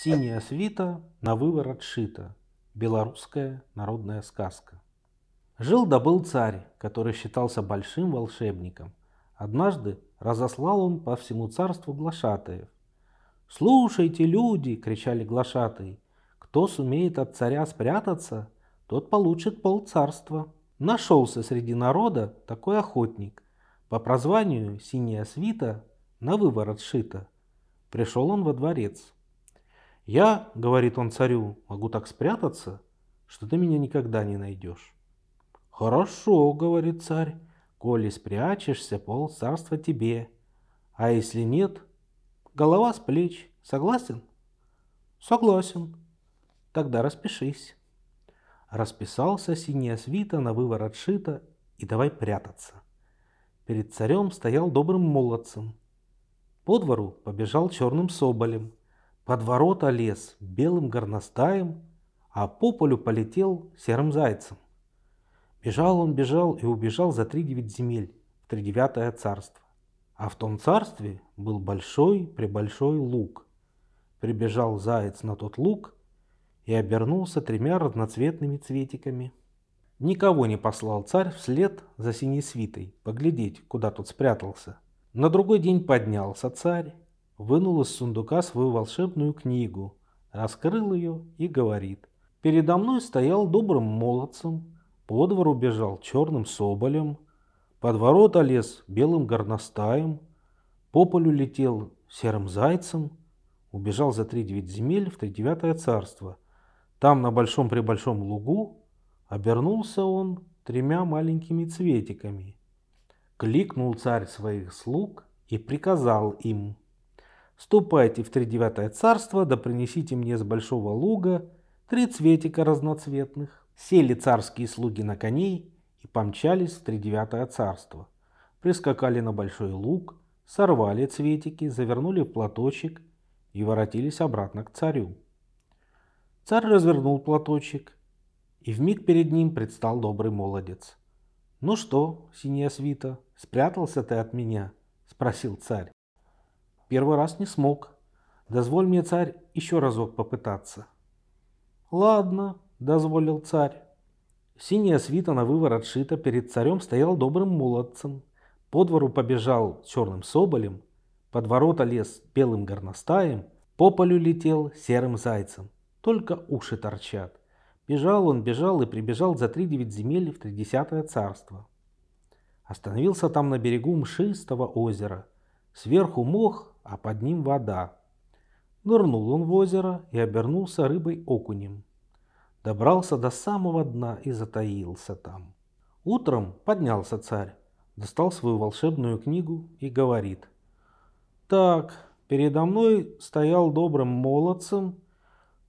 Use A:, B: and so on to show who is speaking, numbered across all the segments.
A: Синяя свита на выбор отшита. Белорусская народная сказка. Жил да был царь, который считался большим волшебником. Однажды разослал он по всему царству глашатаев. «Слушайте, люди!» – кричали глашатые. «Кто сумеет от царя спрятаться, тот получит полцарства». Нашелся среди народа такой охотник. По прозванию «Синяя свита» на выворот шита. Пришел он во дворец – «Я, — говорит он царю, — могу так спрятаться, что ты меня никогда не найдешь». «Хорошо, — говорит царь, — коли спрячешься, пол царства тебе, а если нет, голова с плеч. Согласен?» «Согласен. Тогда распишись». Расписался синяя свита на выворот шита и давай прятаться. Перед царем стоял добрым молодцем. По двору побежал черным соболем. Под ворота лез белым горностаем, а по полю полетел серым зайцем. Бежал он, бежал и убежал за три девять земель, в тридевятое царство. А в том царстве был большой пребольшой лук. Прибежал заяц на тот лук и обернулся тремя разноцветными цветиками. Никого не послал царь вслед за синей свитой, поглядеть, куда тот спрятался. На другой день поднялся царь вынул из сундука свою волшебную книгу, раскрыл ее и говорит. «Передо мной стоял добрым молодцем, по двору бежал черным соболем, под ворота лез белым горностаем, по полю летел серым зайцем, убежал за три девять земель в тридевятое царство. Там, на большом-пребольшом лугу, обернулся он тремя маленькими цветиками. Кликнул царь своих слуг и приказал им – Ступайте в тридевятое царство, да принесите мне с большого луга три цветика разноцветных». Сели царские слуги на коней и помчались в тридевятое царство. Прискакали на большой луг, сорвали цветики, завернули в платочек и воротились обратно к царю. Царь развернул платочек, и в миг перед ним предстал добрый молодец. «Ну что, синяя свита, спрятался ты от меня?» – спросил царь первый раз не смог. Дозволь мне, царь, еще разок попытаться». «Ладно», — дозволил царь. Синяя свита на выворот шита перед царем стоял добрым молодцем. По двору побежал черным соболем, под ворота лез белым горностаем, по полю летел серым зайцем. Только уши торчат. Бежал он, бежал и прибежал за три девять земель в тридесятое царство. Остановился там на берегу мшистого озера. Сверху мох, а под ним вода. Нырнул он в озеро и обернулся рыбой-окунем. Добрался до самого дна и затаился там. Утром поднялся царь, достал свою волшебную книгу и говорит. «Так, передо мной стоял добрым молодцем,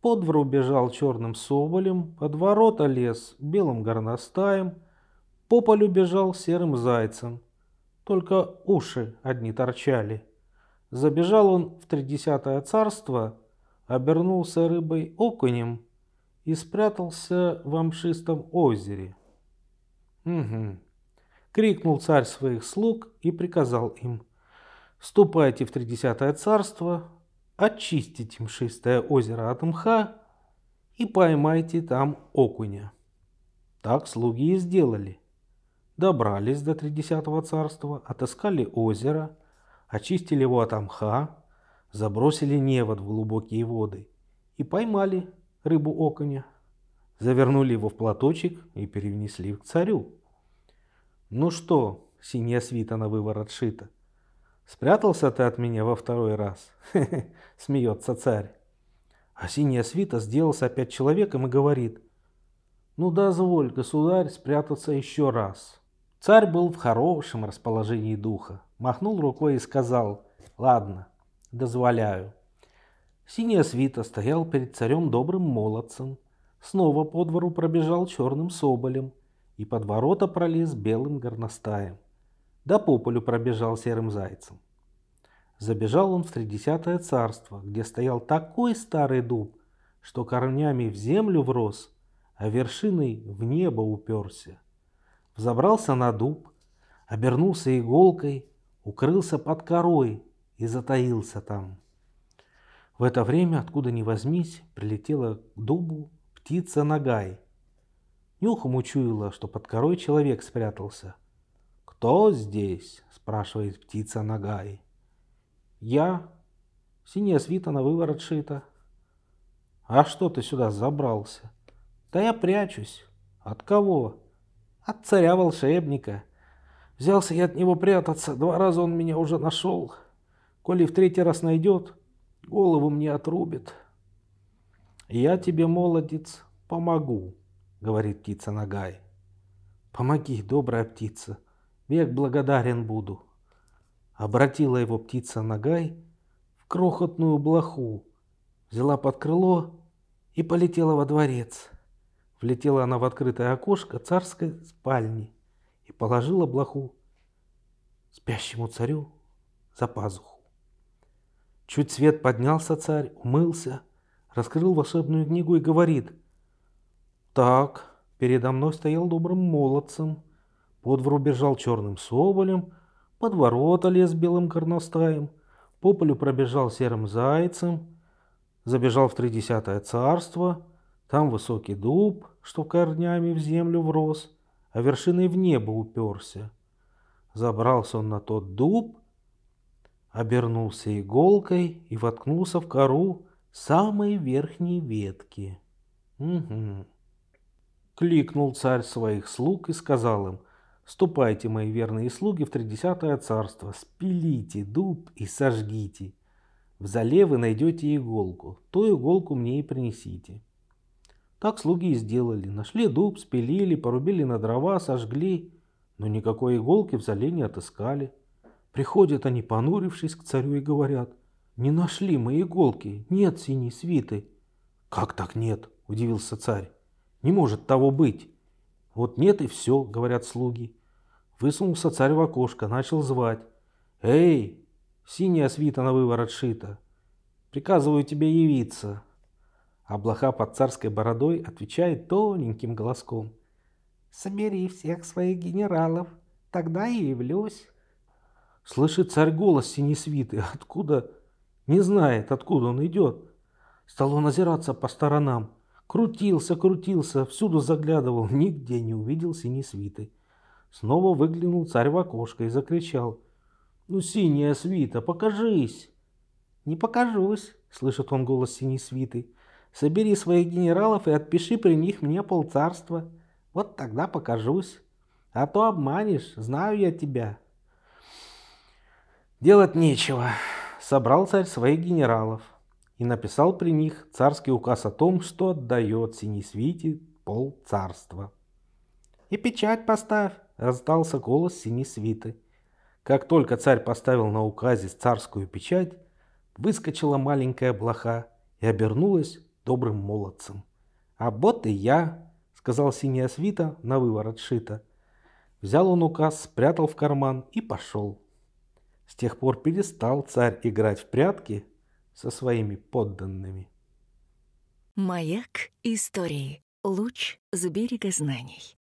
A: по двору бежал черным соболем, под ворота лез белым горностаем, по полю бежал серым зайцем, только уши одни торчали». Забежал он в тридесятое царство, обернулся рыбой-окунем и спрятался в амшистом озере. «Угу», — крикнул царь своих слуг и приказал им, «Ступайте в тридесятое царство, очистите мшистое озеро от мха и поймайте там окуня». Так слуги и сделали. Добрались до тридесятого царства, отыскали озеро — очистили его от амха, забросили невод в глубокие воды и поймали рыбу-оконя. Завернули его в платочек и перенесли к царю. «Ну что, синяя свита на выворот шита, спрятался ты от меня во второй раз?» Смеется царь. А синяя свита сделался опять человеком и говорит, «Ну дозволь, государь, спрятаться еще раз». Царь был в хорошем расположении духа махнул рукой и сказал «Ладно, дозволяю». Синяя свита стоял перед царем добрым молодцем, снова по двору пробежал черным соболем и под ворота пролез белым горностаем, да по полю пробежал серым зайцем. Забежал он в тридесятое царство, где стоял такой старый дуб, что корнями в землю врос, а вершиной в небо уперся. Взобрался на дуб, обернулся иголкой укрылся под корой и затаился там. В это время, откуда ни возьмись, прилетела к дубу птица Нагай. Нюхом учуяла, что под корой человек спрятался. «Кто здесь?» – спрашивает птица Нагай. «Я. Синяя свита на выворот шита». «А что ты сюда забрался?» «Да я прячусь». «От кого?» «От царя-волшебника». Взялся я от него прятаться, два раза он меня уже нашел. Коли в третий раз найдет, голову мне отрубит. «Я тебе, молодец, помогу», — говорит птица Нагай. «Помоги, добрая птица, век благодарен буду». Обратила его птица Нагай в крохотную блоху, взяла под крыло и полетела во дворец. Влетела она в открытое окошко царской спальни — положила блоху спящему царю за пазуху. Чуть свет поднялся царь, умылся, раскрыл волшебную книгу и говорит. «Так, передо мной стоял добрым молодцем, под вру бежал черным соболем, под ворота лез белым горностаем, по полю пробежал серым зайцем, забежал в тридесятое царство, там высокий дуб, что корнями в землю врос, а вершиной в небо уперся. Забрался он на тот дуб, обернулся иголкой и воткнулся в кору самой верхней ветки. Угу. Кликнул царь своих слуг и сказал им, «Ступайте, мои верные слуги, в тридесятое царство, спилите дуб и сожгите. В зале вы найдете иголку, ту иголку мне и принесите». Так слуги и сделали. Нашли дуб, спилили, порубили на дрова, сожгли. Но никакой иголки в зале не отыскали. Приходят они, понурившись к царю, и говорят. «Не нашли мы иголки, нет синей свиты». «Как так нет?» – удивился царь. «Не может того быть». «Вот нет и все», – говорят слуги. Высунулся царь в окошко, начал звать. «Эй, синяя свита на выворот шита! Приказываю тебе явиться!» А блоха под царской бородой отвечает тоненьким голоском. «Собери всех своих генералов, тогда и явлюсь». Слышит царь голос синесвиты, откуда... Не знает, откуда он идет. Стал он озираться по сторонам. Крутился, крутился, всюду заглядывал, нигде не увидел синей свиты. Снова выглянул царь в окошко и закричал. «Ну, синяя свита, покажись!» «Не покажусь!» — слышит он голос синей свиты. Собери своих генералов и отпиши при них мне полцарства. Вот тогда покажусь. А то обманешь, знаю я тебя. Делать нечего. Собрал царь своих генералов и написал при них царский указ о том, что отдает синей свите пол царства. «И печать поставь!» – раздался голос синей свиты. Как только царь поставил на указе царскую печать, выскочила маленькая блоха и обернулась добрым молодцем. «А вот и я», — сказал синяя свита на выворот шита. Взял он указ, спрятал в карман и пошел. С тех пор перестал царь играть в прятки со своими подданными. Маяк истории. Луч с берега знаний.